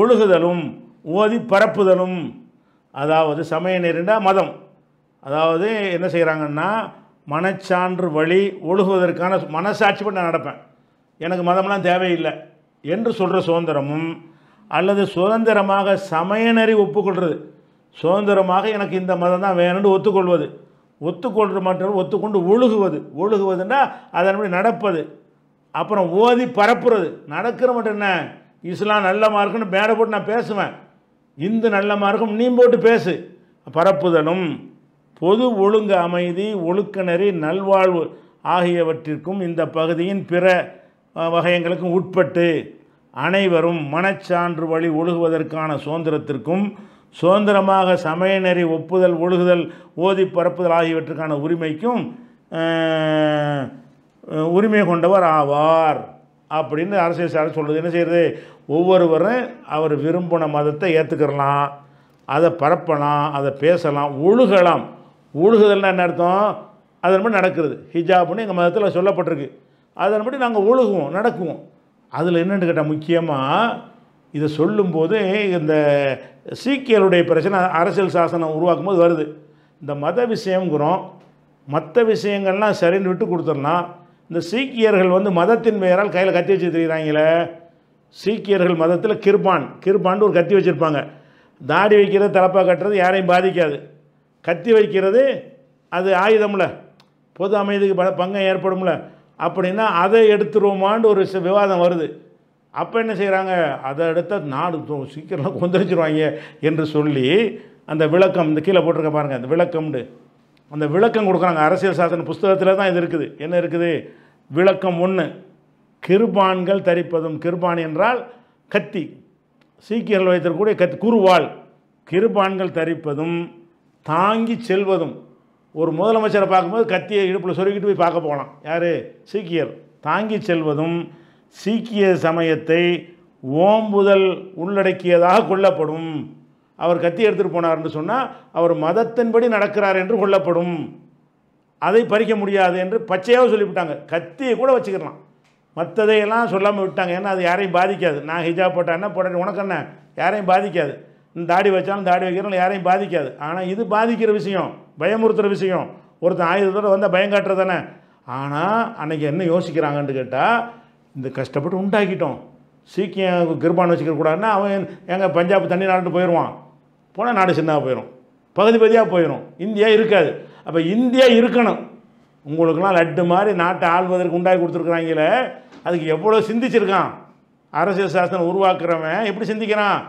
ஒழுகுதலும் ஓதி பரப்புதலும் அதாவது சமய நெறிண்டா மதம் அதாவது என்ன செய்கிறாங்கன்னா மனச்சான்று வழி ஒழுகுவதற்கான மனசாட்சி பண்ண நடப்பேன் எனக்கு மதம்லாம் தேவையில்லை என்று சொல்கிற சுதந்திரமும் அல்லது சுதந்திரமாக சமய நெறி ஒப்புக்கொள்வது சுதந்திரமாக எனக்கு இந்த மதம் தான் வேணும்னு ஒத்துக்கொள்வது ஒத்துக்கொள்கிற மற்றம் ஒத்துக்கொண்டு ஒழுகுவது ஒழுகுவதுன்னா அதன்படி நடப்பது அப்புறம் ஓதி பரப்புறது நடக்கிற மட்டும் என்ன இஸ்லாம் நல்ல மார்க்குன்னு பேட போட்டு நான் பேசுவேன் இந்து நல்ல மார்க்கும் நீ போட்டு பேசு பரப்புதலும் பொது ஒழுங்கு அமைதி ஒழுக்க நெறி நல்வாழ்வு ஆகியவற்றிற்கும் இந்த பகுதியின் பிற வகையங்களுக்கும் உட்பட்டு அனைவரும் மனச்சான்று வழி ஒழுகுவதற்கான சுதந்திரத்திற்கும் சுதந்திரமாக சமயநெறி ஒப்புதல் ஒழுகுதல் ஓதி பரப்புதல் ஆகியவற்றுக்கான உரிமைக்கும் உரிமை கொண்டவர் ஆவார் அப்படின்னு அரசியல் சார் சொல்கிறது என்ன செய்கிறது ஒவ்வொருவரும் அவர் விரும்பின மதத்தை ஏற்றுக்கிறலாம் அதை பரப்பலாம் அதை பேசலாம் ஒழுகலாம் ஒழுகுதல்னா என்ன அர்த்தம் அதன்படி நடக்கிறது ஹிஜாப்னு எங்கள் மதத்தில் சொல்லப்பட்டிருக்கு அதன்படி நாங்கள் ஒழுகுவோம் நடக்குவோம் அதில் என்னென்னு கேட்டால் முக்கியமாக இதை சொல்லும்போது இந்த சீக்கியருடைய பிரச்சனை அரசியல் சாசனம் உருவாக்கும் போது வருது இந்த மத விஷயங்கிறோம் மற்ற விஷயங்கள்லாம் சரின்னு விட்டு கொடுத்துடலாம் இந்த சீக்கியர்கள் வந்து மதத்தின் பெயரால் கையில் கத்தி வச்சு தெரிகிறாங்களே சீக்கியர்கள் மதத்தில் கிருபான் கிருபான்னு ஒரு கத்தி வச்சுருப்பாங்க தாடி வைக்கிறது தலப்பாக கட்டுறது யாரையும் பாதிக்காது கத்தி வைக்கிறது அது ஆயுதம்ல பொது அமைதிக்கு பங்கம் ஏற்படும்ல அப்படின்னா அதை எடுத்துருவோமான்னு ஒரு விவாதம் வருது அப்போ என்ன செய்கிறாங்க அதை அடுத்த நாடு சீக்கிரம் கொந்தரிச்சிருவாங்க என்று சொல்லி அந்த விளக்கம் இந்த கீழே போட்டிருக்க பாருங்கள் அந்த விளக்கம்னு அந்த விளக்கம் கொடுக்குறாங்க அரசியல் சாசன புஸ்தகத்தில் தான் இது இருக்குது என்ன இருக்குது விளக்கம் ஒன்று கிருபான்கள் தரிப்பதும் கிருபான் என்றால் கத்தி சீக்கியர்கள் வைத்திருக்கக்கூடிய கத் குருவாள் கிருபான்கள் தரிப்பதும் தாங்கி செல்வதும் ஒரு முதலமைச்சரை பார்க்கும்போது கத்தியை இடுப்பில் சொருகிட்டு போய் பார்க்க போகலாம் யார் சீக்கியர் தாங்கி செல்வதும் சீக்கிய சமயத்தை ஓம்புதல் உள்ளடக்கியதாக கொள்ளப்படும் அவர் கத்தி எடுத்துகிட்டு போனார்னு சொன்னால் அவர் மதத்தின்படி நடக்கிறார் என்று கொள்ளப்படும் அதை பறிக்க முடியாது என்று பச்சையாக சொல்லிவிட்டாங்க கத்தியை கூட வச்சுக்கலாம் மற்றதையெல்லாம் சொல்லாமல் விட்டாங்க ஏன்னா அது யாரையும் பாதிக்காது நான் ஹிஜாப் என்ன போட்டேன் உனக்கு என்ன யாரையும் பாதிக்காது தாடி வச்சாலும் தாடி வைக்கிறாலும் யாரையும் பாதிக்காது ஆனால் இது பாதிக்கிற விஷயம் பயமுறுத்துகிற விஷயம் ஒருத்தன் ஆயுதத்தோடு வந்தால் பயம் காட்டுறது தானே ஆனால் அன்றைக்கி என்ன யோசிக்கிறாங்கன்னு கேட்டால் இந்த கஷ்டப்பட்டு உண்டாக்கிட்டோம் சீக்கியம் கிருபான் வச்சுக்க கூடாதுன்னா அவன் எங்கள் பஞ்சாப் தண்ணி நாட்டு போயிடுவான் போனால் நாடு சின்னதாக போயிடும் பகுதி பகுதியாக போயிடும் இந்தியா இருக்காது அப்போ இந்தியா இருக்கணும் உங்களுக்குலாம் லட்டு மாதிரி நாட்டை ஆள்வதற்கு உண்டாகி கொடுத்துருக்குறாங்களே அதுக்கு எவ்வளோ சிந்திச்சிருக்கான் அரசியல் சாசனம் உருவாக்குறவன் எப்படி சிந்திக்கிறான்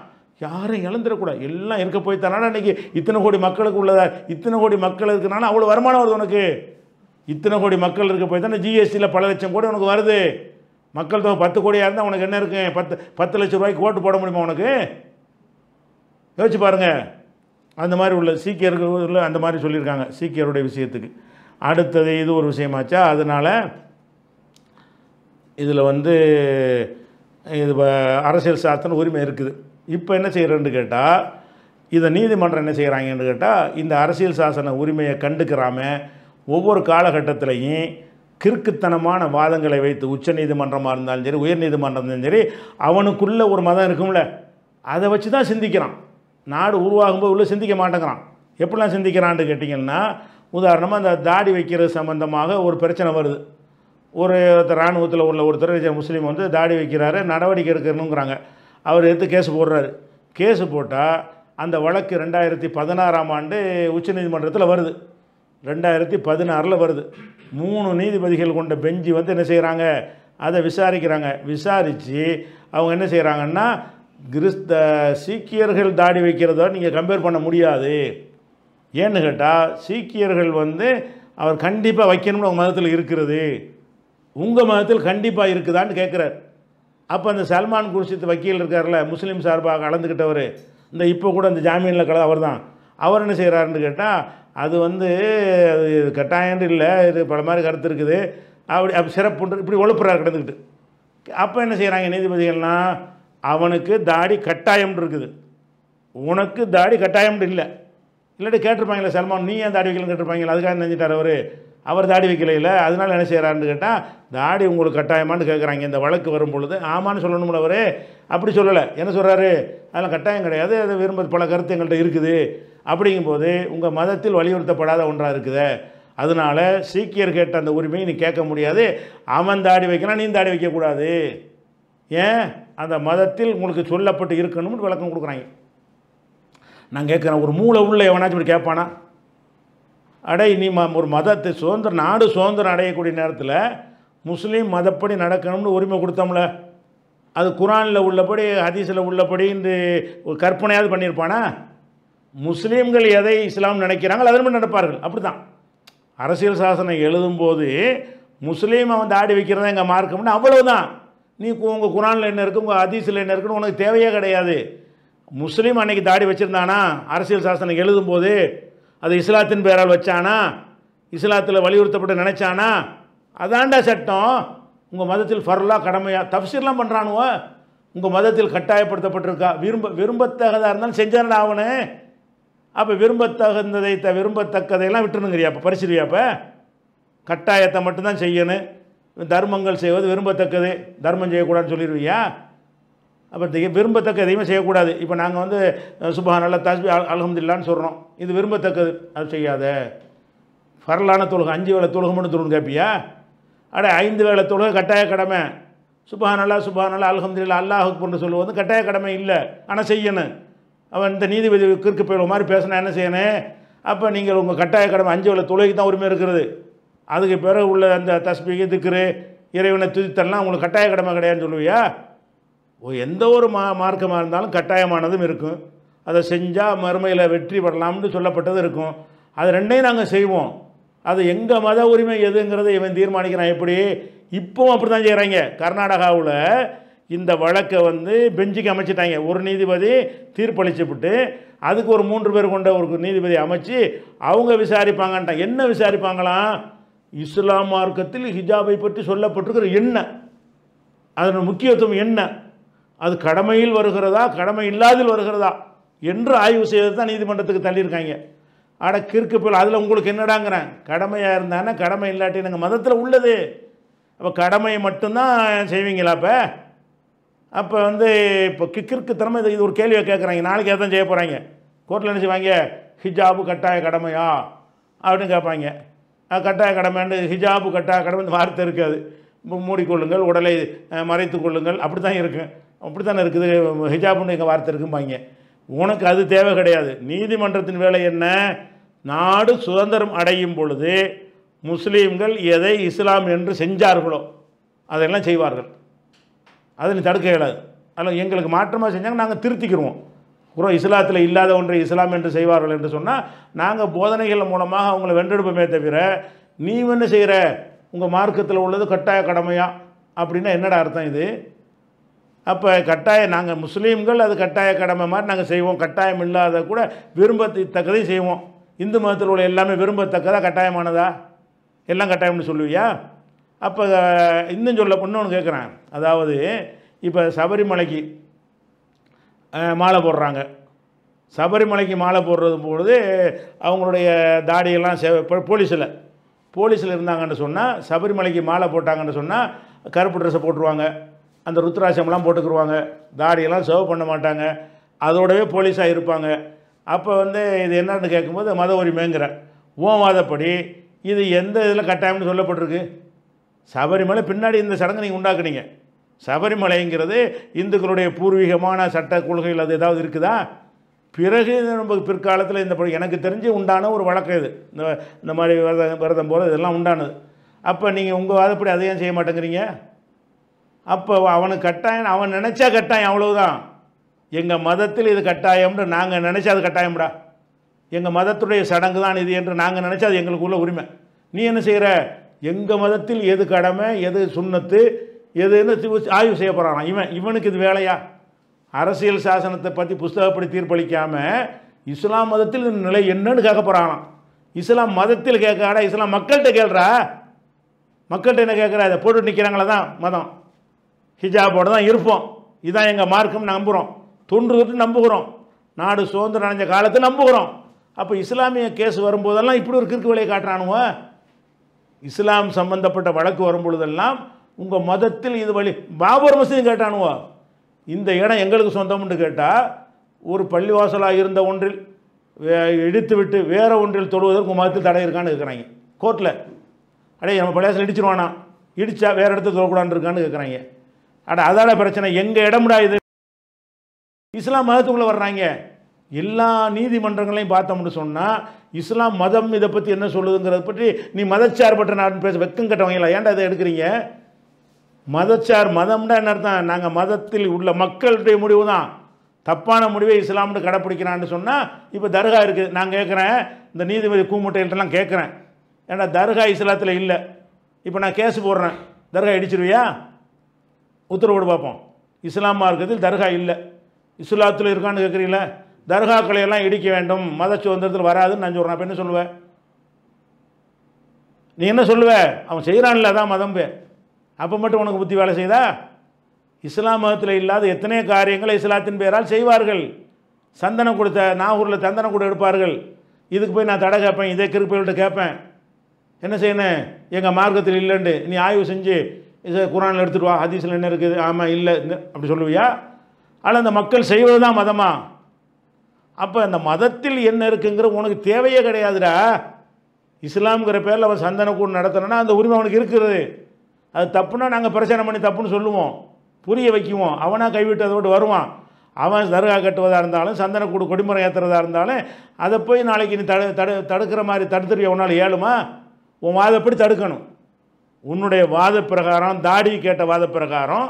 யாரும் இழந்துடக்கூடாது எல்லாம் இருக்க போய் தரனால இன்றைக்கி இத்தனை கோடி மக்களுக்கு உள்ளதா இத்தனை கோடி மக்கள் இருக்கிறனால அவ்வளோ வருமானம் வருது உனக்கு இத்தனை கோடி மக்கள் இருக்க போய் தானே ஜிஎஸ்டியில் பல லட்சம் கோடி உனக்கு வருது மக்கள் தொகை பத்து கோடியாக இருந்தால் உனக்கு என்ன இருக்கு பத்து பத்து லட்ச ரூபாய்க்கு ஓட்டு போட முடியுமா உனக்கு யோசிச்சு பாருங்கள் அந்த மாதிரி உள்ள சீக்கியர்கள் அந்த மாதிரி சொல்லியிருக்காங்க சீக்கியருடைய விஷயத்துக்கு அடுத்தது இது ஒரு விஷயமாச்சா அதனால் இதில் வந்து இது அரசியல் சாஸ்திரம் உரிமை இருக்குது இப்போ என்ன செய்கிறேன்னு கேட்டால் இதை நீதிமன்றம் என்ன செய்கிறாங்கன்னு கேட்டால் இந்த அரசியல் சாசன உரிமையை கண்டுக்கிறாமல் ஒவ்வொரு காலகட்டத்திலையும் கிறுக்குத்தனமான வாதங்களை வைத்து உச்ச நீதிமன்றமாக இருந்தாலும் சரி உயர்நீதிமன்றம் இருந்தாலும் சரி அவனுக்குள்ளே ஒரு மதம் இருக்கும்ல அதை வச்சு தான் சிந்திக்கிறான் நாடு உருவாகும்போது உள்ளே சிந்திக்க மாட்டேங்கிறான் எப்படிலாம் சிந்திக்கிறான்னு கேட்டிங்கன்னா உதாரணமாக அந்த தாடி வைக்கிறது சம்மந்தமாக ஒரு பிரச்சனை வருது ஒரு இராணுவத்தில் உள்ள ஒருத்தர் முஸ்லீம் வந்து தாடி வைக்கிறாரு நடவடிக்கை எடுக்கணுங்கிறாங்க அவர் எடுத்து கேஸ் போடுறாரு கேஸ் போட்டால் அந்த வழக்கு ரெண்டாயிரத்தி பதினாறாம் ஆண்டு உச்சநீதிமன்றத்தில் வருது ரெண்டாயிரத்தி பதினாறில் வருது மூணு நீதிபதிகள் கொண்ட பெஞ்சு வந்து என்ன செய்கிறாங்க அதை விசாரிக்கிறாங்க விசாரித்து அவங்க என்ன செய்கிறாங்கன்னா கிறிஸ்த சீக்கியர்கள் தாடி வைக்கிறதோ நீங்கள் கம்பேர் பண்ண முடியாது ஏன்னு கேட்டால் சீக்கியர்கள் வந்து அவர் கண்டிப்பாக வைக்கணும்னு உங்கள் மதத்தில் இருக்கிறது உங்கள் மதத்தில் கண்டிப்பாக இருக்குதான்னு கேட்குறார் அப்போ அந்த சல்மான் குர்ஷித் வக்கீல் இருக்கார்ல முஸ்லீம் சார்பாக கலந்துக்கிட்டவர் இந்த இப்போ கூட அந்த ஜாமீனில் கலந்து அவர் தான் அவர் என்ன செய்கிறாருன்னு கேட்டால் அது வந்து அது கட்டாயம் இல்லை இது பல மாதிரி கருத்து இருக்குது அப்படி அப்படி சிறப்புன்ற இப்படி ஒழுப்புறாரு கிடந்துக்கிட்டு அப்போ என்ன செய்கிறாங்க நீதிபதிகள்னால் அவனுக்கு தாடி கட்டாயம்னு இருக்குது உனக்கு தாடி கட்டாயம்னு இல்லை இல்லாட்டி கேட்டிருப்பாங்களே சல்மான் நீ ஏன் தாடி வைக்கலன்னு கேட்டிருப்பாங்களே அதுக்காக நினைஞ்சிட்டார் அவர் அவர் தாடி இல்லை அதனால் என்ன செய்கிறான்னு கேட்டால் தாடி உங்களுக்கு கட்டாயமானு கேட்குறாங்க இந்த வழக்கு வரும் பொழுது ஆமான்னு சொல்லணும்ல அவர் அப்படி சொல்லலை என்ன சொல்கிறாரு அதெல்லாம் கட்டாயம் கிடையாது அது விரும்ப பல கருத்து எங்கள்கிட்ட இருக்குது அப்படிங்கும்போது உங்கள் மதத்தில் வலியுறுத்தப்படாத ஒன்றாக இருக்குது அதனால் சீக்கியர் கேட்ட அந்த உரிமையை நீ கேட்க முடியாது அவன் தாடி வைக்கணும் நீ தாடி வைக்கக்கூடாது ஏன் அந்த மதத்தில் உங்களுக்கு சொல்லப்பட்டு இருக்கணும்னு விளக்கம் கொடுக்குறாங்க நான் கேட்குறேன் ஒரு மூளை உள்ள எவனாச்சும் இப்படி கேட்பானா அடே நீ ம ஒரு மதத்தை சுதந்திர நாடு சுதந்திரம் அடையக்கூடிய நேரத்தில் முஸ்லீம் மதப்படி நடக்கணும்னு உரிமை கொடுத்தோம்ல அது குரானில் உள்ளபடி ஹதீஸில் உள்ளபடின்னு ஒரு கற்பனையாவது பண்ணியிருப்பானா முஸ்லீம்கள் எதை இஸ்லாம் நினைக்கிறாங்களோ அதன்படி நடப்பார்கள் அப்படி தான் அரசியல் சாசனம் எழுதும்போது முஸ்லீமை வந்து ஆடி வைக்கிறதா எங்கள் மார்க்கம்னு தான் நீ உங்கள் குரானில் என்ன இருக்குது உங்கள் அதீஸில் என்ன இருக்குன்னு உனக்கு தேவையே கிடையாது முஸ்லீம் அன்னைக்கு தாடி வச்சுருந்தானா அரசியல் சாசனம் எழுதும்போது அது இஸ்லாத்தின் பெயரால் வச்சானா இஸ்லாத்தில் வலியுறுத்தப்பட்டு நினச்சானா அதாண்டா சட்டம் உங்கள் மதத்தில் ஃபர்லாக கடமையாக தப்சீர்லாம் பண்ணுறானுவோ உங்கள் மதத்தில் கட்டாயப்படுத்தப்பட்டிருக்கா விரும்ப விரும்பத்தகதாக இருந்தாலும் செஞ்சானடா ஆகணும் அப்போ விரும்பத்தகுந்ததை த விரும்பத்தக்கதையெல்லாம் விட்டுணுங்கிறியா அப்போ பறிச்சிருவியா அப்போ கட்டாயத்தை மட்டும்தான் செய்யணும் தர்மங்கள் செய்வது விரும்பத்தக்கது தர்மம் செய்யக்கூடாதுன்னு சொல்லிடுவியா அப்போ விரும்பத்தக்க எதையுமே செய்யக்கூடாது இப்போ நாங்கள் வந்து சுபஹான் அல்ல தஸ்பி அலமதுல்லான்னு சொல்கிறோம் இது விரும்பத்தக்கது அது செய்யாத பரலான தொழுகை அஞ்சு வேலை தொழுகம்னு மட்டும் தொழுன்னு அட ஐந்து வேலை தொழுகை கட்டாய கடமை சுபா அல்லா சுபஹான் அல்லா அலமதுல்லா அல்லாஹ் அக்பர்னு சொல்லுவது கட்டாய கடமை இல்லை ஆனால் செய்யணும் அவன் இந்த நீதிபதி கிற்கு போய் மாதிரி பேசினா என்ன செய்யணும் அப்போ நீங்கள் உங்கள் கட்டாய கடமை அஞ்சு உள்ள தொழுகை தான் உரிமை இருக்கிறது அதுக்கு பிறகு உள்ள அந்த தஸ்பிகை திக்ரு இறைவனை துதித்தல்லாம் உங்களுக்கு கட்டாய கடமை கிடையாதுன்னு சொல்லுவியா எந்த ஒரு மா மார்க்கமாக இருந்தாலும் கட்டாயமானதும் இருக்கும் அதை செஞ்சால் மறுமையில் வெற்றி பெறலாம்னு சொல்லப்பட்டது இருக்கும் அது ரெண்டையும் நாங்கள் செய்வோம் அது எங்கள் மத உரிமை எதுங்கிறத இவன் தீர்மானிக்கிறான் எப்படி இப்போவும் அப்படி தான் செய்கிறாங்க கர்நாடகாவில் இந்த வழக்கை வந்து பெஞ்சுக்கு அமைச்சிட்டாங்க ஒரு நீதிபதி தீர்ப்பளிச்சுப்பட்டு அதுக்கு ஒரு மூன்று பேர் கொண்ட ஒரு நீதிபதி அமைச்சு அவங்க விசாரிப்பாங்கன்ட்டாங்க என்ன விசாரிப்பாங்களாம் இஸ்லாம் மார்க்கத்தில் ஹிஜாபை பற்றி சொல்லப்பட்டிருக்கிற என்ன அதனோட முக்கியத்துவம் என்ன அது கடமையில் வருகிறதா கடமை இல்லாதில் வருகிறதா என்று ஆய்வு செய்வது தான் நீதிமன்றத்துக்கு தள்ளியிருக்காங்க ஆட கிற்கு போல் அதில் உங்களுக்கு என்னடாங்கிறேன் கடமையாக இருந்தானே கடமை இல்லாட்டி எனக்கு மதத்தில் உள்ளது அப்போ கடமை மட்டும்தான் செய்வீங்களா இப்போ அப்போ வந்து இப்போ கிக்கிற்கு திறமை இது ஒரு கேள்வியை கேட்குறாங்க நாளைக்கு எதான் செய்ய போகிறாங்க கோர்ட்டில் என்ன வாங்க ஹிஜாபு கட்டாய கடமையா அப்படின்னு கேட்பாங்க கட்டாய கடமைன்னு ஹிஜாபு கட்டாய கடமை இந்த வார்த்தை இருக்காது மூடிக்கொள்ளுங்கள் உடலை மறைத்து கொள்ளுங்கள் அப்படி தான் இருக்கும் அப்படி தான் இருக்குது ஹிஜாபுன்னு எங்கள் வார்த்தை இருக்கும்பாங்க உனக்கு அது தேவை கிடையாது நீதிமன்றத்தின் வேலை என்ன நாடு சுதந்திரம் அடையும் பொழுது முஸ்லீம்கள் எதை இஸ்லாம் என்று செஞ்சார்களோ அதெல்லாம் செய்வார்கள் அதை நீ தடுக்க இயலாது அல்ல எங்களுக்கு மாற்றமாக செஞ்சாங்க நாங்கள் திருத்திக்கிடுவோம் குரோ இஸ்லாத்தில் இல்லாத ஒன்றை இஸ்லாம் என்று செய்வார்கள் என்று சொன்னால் நாங்கள் போதனைகள் மூலமாக அவங்கள வென்றெடுப்போமே தவிர நீ என்ன செய்கிற உங்கள் மார்க்கத்தில் உள்ளது கட்டாய கடமையா அப்படின்னா என்னடா அர்த்தம் இது அப்போ கட்டாய நாங்கள் முஸ்லீம்கள் அது கட்டாய கடமை மாதிரி நாங்கள் செய்வோம் கட்டாயம் இல்லாத கூட விரும்பத்தக்கதையும் செய்வோம் இந்து மதத்தில் உள்ள எல்லாமே விரும்பத்தக்கதா கட்டாயமானதா எல்லாம் கட்டாயம்னு சொல்லுவியா அப்போ இன்னும் சொல்ல பொண்ணு கேட்குறேன் அதாவது இப்போ சபரிமலைக்கு மாலை போடுறாங்க சபரிமலைக்கு மாலை போடுறது பொழுது அவங்களுடைய தாடியெல்லாம் செ போலீஸில் போலீஸில் இருந்தாங்கன்னு சொன்னால் சபரிமலைக்கு மாலை போட்டாங்கன்னு சொன்னால் கருப்பு ட்ரெஸ்ஸை போட்டுருவாங்க அந்த ருத்ராசியம்லாம் போட்டுக்குருவாங்க தாடியெல்லாம் சேவ் பண்ண மாட்டாங்க அதோடவே போலீஸாக இருப்பாங்க அப்போ வந்து இது என்னன்னு கேட்கும்போது மத உரிமைங்கிற ஓவாதப்படி இது எந்த இதில் கட்டாயம்னு சொல்லப்பட்டிருக்கு சபரிமலை பின்னாடி இந்த சடங்கை நீங்கள் உண்டாக்குனீங்க சபரிமலைங்கிறது இந்துக்களுடைய பூர்வீகமான சட்ட கொள்கைகள் அது ஏதாவது இருக்குதா பிறகு நம்ம பிற்காலத்தில் இந்த எனக்கு தெரிஞ்சு உண்டான ஒரு வழக்கம் இது இந்த இந்த மாதிரி விரதம் விரதம் போகிறது இதெல்லாம் உண்டானது அப்போ நீங்கள் உங்கள் வாதப்படி அதையும் செய்ய மாட்டேங்கிறீங்க அப்போ அவனுக்கு கட்டாயம் அவன் நினச்சா கட்டாயம் அவ்வளவுதான் எங்கள் மதத்தில் இது கட்டாயம்னு நாங்கள் நினச்சா அது கட்டாயம்டா எங்கள் மதத்துடைய சடங்கு தான் இது என்று நாங்கள் நினச்சா அது உள்ள உரிமை நீ என்ன செய்கிற எங்கள் மதத்தில் எது கடமை எது சுண்ணத்து எதுன்னு ஆய்வு செய்ய போகிறானா இவன் இவனுக்கு இது வேலையா அரசியல் சாசனத்தை பற்றி புஸ்தகப்படி தீர்ப்பளிக்காமல் இஸ்லாம் மதத்தில் நிலை என்னன்னு கேட்க போகிறானாம் இஸ்லாம் மதத்தில் கேட்காடா இஸ்லாம் மக்கள்கிட்ட கேள்றா மக்கள்கிட்ட என்ன கேட்குறா இதை போட்டு நிற்கிறாங்களே தான் மதம் ஹிஜாபோடு தான் இருப்போம் இதான் எங்கள் மார்க்கம் நம்புகிறோம் தொன்று நம்புகிறோம் நாடு சுதந்திரம் அடைஞ்ச காலத்தை நம்புகிறோம் அப்போ இஸ்லாமிய கேஸ் வரும்போதெல்லாம் இப்படி ஒரு கிறுக்கு வழியை காட்டுறானுவோ இஸ்லாம் சம்பந்தப்பட்ட வழக்கு வரும்பொழுதெல்லாம் உங்கள் மதத்தில் இது வழி பாபர் மசீது கேட்டானுவா இந்த இடம் எங்களுக்கு சொந்தம்னு கேட்டால் ஒரு பள்ளிவாசலாக இருந்த ஒன்றில் இடித்து விட்டு வேறு ஒன்றில் தொழுவதற்கு உங்கள் மதத்தில் தடை இருக்கான்னு இருக்கிறாங்க கோர்ட்டில் அடே நம்ம பள்ளிவாசல் இடிச்சிருவானா இடித்தா வேறு இடத்துல தொழக்கூடான்னு இருக்கான்னு கேட்குறாங்க அட அதான பிரச்சனை எங்கள் இடமுடா இது இஸ்லாம் மதத்துக்குள்ளே வர்றாங்க எல்லா நீதிமன்றங்களையும் பார்த்தோம்னு சொன்னால் இஸ்லாம் மதம் இதை பற்றி என்ன சொல்லுதுங்கிறத பற்றி நீ மதச்சார்பற்ற நாடுன்னு பேச வெக்கம் கட்டவங்களா ஏன்டா இதை எடுக்கிறீங்க மதச்சார் மதம்னா என்ன அர்த்தம் நாங்கள் மதத்தில் உள்ள மக்களுடைய முடிவு தான் தப்பான முடிவை இஸ்லாம்னு கடைப்பிடிக்கிறான்னு சொன்னால் இப்போ தர்கா இருக்குது நான் கேட்குறேன் இந்த நீதிபதி கூமுட்டைகள்ட்டெல்லாம் கேட்குறேன் ஏன்னா தர்கா இஸ்லாத்தில் இல்லை இப்போ நான் கேஸ் போடுறேன் தர்கா இடிச்சிருவியா உத்தரவோடு பார்ப்போம் இஸ்லாமாக இருக்கிறது தர்கா இல்லை இஸ்லாத்தில் இருக்கான்னு கேட்குறீங்களே தர்காக்களை எல்லாம் இடிக்க வேண்டும் மத சுதந்திரத்தில் வராதுன்னு நான் அப்போ என்ன சொல்லுவேன் நீ என்ன சொல்லுவ அவன் செய்கிறான்ல அதான் பே அப்போ மட்டும் உனக்கு புத்தி வேலை செய்தா இஸ்லாம் மதத்தில் இல்லாத எத்தனை காரியங்களை இஸ்லாத்தின் பெயரால் செய்வார்கள் சந்தனம் கொடுத்த நாகூரில் சந்தனம் கூட எடுப்பார்கள் இதுக்கு போய் நான் தடை கேட்பேன் இதே கிருப்பைகள்கிட்ட கேட்பேன் என்ன செய்யணும் எங்கள் மார்க்கத்தில் இல்லைண்டு நீ ஆய்வு செஞ்சு குரானில் எடுத்துகிட்டு வா ஹதீஸில் என்ன இருக்குது ஆமாம் இல்லை அப்படி சொல்லுவியா ஆனால் அந்த மக்கள் செய்வது தான் மதமாக அப்போ அந்த மதத்தில் என்ன இருக்குங்கிற உனக்கு தேவையே கிடையாதுடா இஸ்லாம்ங்கிற பேரில் அவன் சந்தன கூடு நடத்தினா அந்த உரிமை அவனுக்கு இருக்கிறது அது தப்புனா நாங்கள் பிரச்சனை பண்ணி தப்புன்னு சொல்லுவோம் புரிய வைக்குவோம் அவனாக கைவிட்டு அதோடு வருவான் அவன் தர்கா கட்டுவதாக இருந்தாலும் சந்தனக்கூடு கொடிமுறை ஏற்றுறதா இருந்தாலும் அதை போய் நாளைக்கு நீ தடு தடு தடுக்கிற மாதிரி தடுத்துருவிய உன்னால் ஏழுமா உன் வாதப்படி தடுக்கணும் உன்னுடைய வாத பிரகாரம் தாடி கேட்ட வாத பிரகாரம்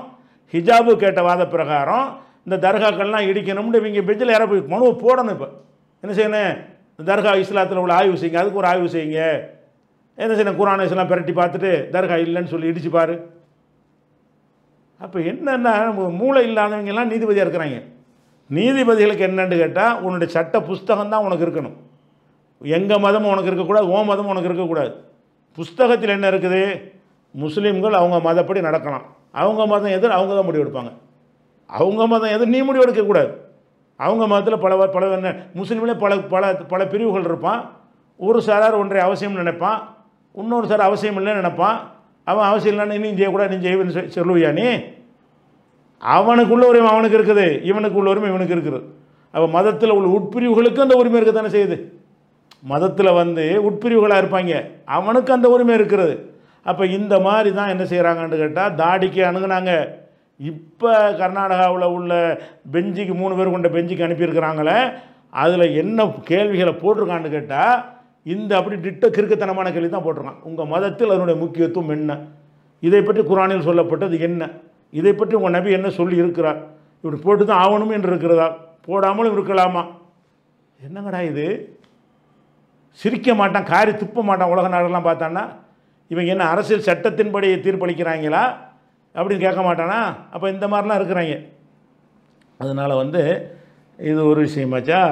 ஹிஜாபு கேட்ட வாத பிரகாரம் இந்த தர்காக்கள்லாம் இடிக்கணும்னு இவங்க பெஞ்சில் யாரோ போய் மனுவை போடணும் இப்போ என்ன செய்யணும் தர்கா இஸ்லாத்தில் உள்ள ஆய்வு செய்யுங்க அதுக்கு ஒரு ஆய்வு செய்யுங்க என்ன செய்யணும் குரான இஸ்லாம் பிரட்டி பார்த்துட்டு தர்கா இல்லைன்னு சொல்லி இடிச்சு பாரு அப்போ என்னென்ன மூளை இல்லாதவங்கெல்லாம் நீதிபதியாக இருக்கிறாங்க நீதிபதிகளுக்கு என்னென்னு கேட்டால் உன்னுடைய சட்ட புஸ்தகம் தான் உனக்கு இருக்கணும் எங்கள் மதமும் உனக்கு இருக்கக்கூடாது ஓ மதமும் உனக்கு இருக்கக்கூடாது புஸ்தகத்தில் என்ன இருக்குது முஸ்லீம்கள் அவங்க மதப்படி நடக்கலாம் அவங்க மதம் எதிர் அவங்க தான் முடிவெடுப்பாங்க அவங்க மதம் எதுவும் நீ முடிவு எடுக்கக்கூடாது அவங்க மதத்தில் பல பல என்ன பல பல பல பிரிவுகள் இருப்பான் ஒரு சாரார் ஒன்றை அவசியம்னு நினைப்பான் இன்னொரு சார் அவசியம் இல்லைன்னு நினைப்பான் அவன் அவசியம் இல்லைன்னு நீ செய்யக்கூடாது நீ செய்வேன்னு சொல்லுவியா நீ அவனுக்குள்ள உரிமை அவனுக்கு இருக்குது இவனுக்கு உள்ள உரிமை இவனுக்கு இருக்குது அப்போ மதத்தில் உள்ள உட்பிரிவுகளுக்கும் அந்த உரிமை இருக்க தானே செய்யுது மதத்தில் வந்து உட்பிரிவுகளாக இருப்பாங்க அவனுக்கு அந்த உரிமை இருக்கிறது அப்போ இந்த மாதிரி தான் என்ன செய்கிறாங்கன்னு கேட்டால் தாடிக்கு அணுகுனாங்க இப்போ கர்நாடகாவில் உள்ள பெஞ்சுக்கு மூணு பேர் கொண்ட பெஞ்சுக்கு அனுப்பியிருக்கிறாங்களே அதில் என்ன கேள்விகளை போட்டிருக்கான்னு கேட்டால் இந்த அப்படி டிட்ட கிறுக்குத்தனமான கேள்வி தான் போட்டிருக்கான் உங்கள் மதத்தில் அதனுடைய முக்கியத்துவம் என்ன இதை பற்றி குரானில் சொல்லப்பட்டது என்ன இதை பற்றி உங்கள் நபி என்ன சொல்லி இருக்கிறார் இப்படி போட்டு தான் ஆகணும் என்று இருக்கிறதா போடாமலும் இருக்கலாமா என்னங்கடா இது சிரிக்க மாட்டான் காரி துப்ப மாட்டான் உலக நாடுகள்லாம் பார்த்தான்னா இவங்க என்ன அரசியல் சட்டத்தின்படி தீர்ப்பளிக்கிறாங்களா அப்படின்னு கேட்க மாட்டானா அப்போ இந்த மாதிரிலாம் இருக்கிறாங்க அதனால் வந்து இது ஒரு விஷயமாச்சா